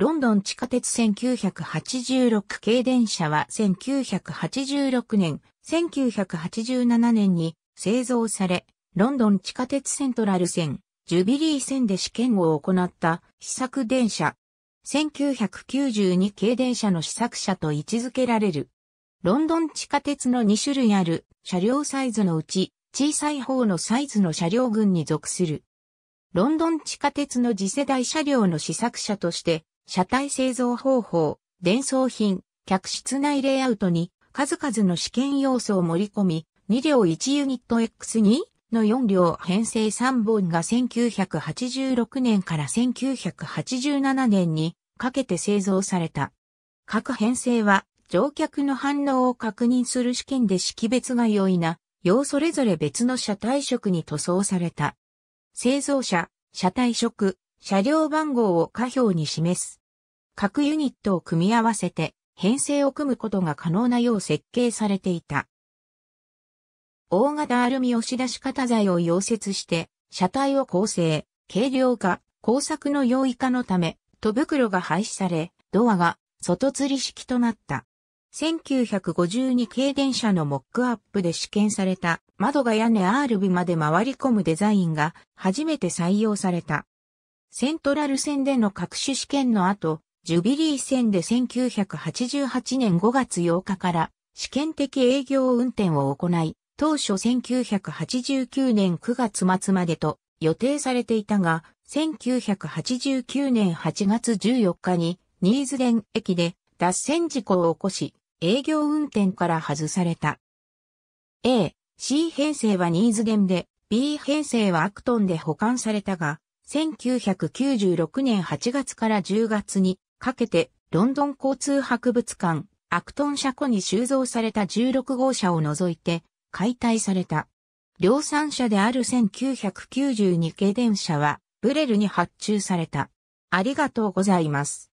ロンドン地下鉄1986系電車は1986年、1987年に製造され、ロンドン地下鉄セントラル線、ジュビリー線で試験を行った試作電車。1992系電車の試作車と位置づけられる。ロンドン地下鉄の2種類ある車両サイズのうち、小さい方のサイズの車両群に属する。ロンドン地下鉄の次世代車両の試作車として車体製造方法、伝送品、客室内レイアウトに数々の試験要素を盛り込み、2両1ユニット X2 の4両編成3本が1986年から1987年にかけて製造された。各編成は乗客の反応を確認する試験で識別が容易な、要それぞれ別の車体色に塗装された。製造者、車体色、車両番号を下表に示す。各ユニットを組み合わせて編成を組むことが可能なよう設計されていた。大型アルミ押し出し型材を溶接して、車体を構成、軽量化、工作の容易化のため、戸袋が廃止され、ドアが外吊り式となった。1952系電車のモックアップで試験された窓が屋根アールまで回り込むデザインが初めて採用された。セントラル線での各種試験の後、ジュビリー線で1988年5月8日から試験的営業運転を行い、当初1989年9月末までと予定されていたが、1989年8月14日にニーズデン駅で脱線事故を起こし、営業運転から外された。A、C 編成はニーズデンで、B 編成はアクトンで保管されたが、1996年8月から10月にかけて、ロンドン交通博物館、アクトン車庫に収蔵された16号車を除いて、解体された。量産車である1992系電車は、ブレルに発注された。ありがとうございます。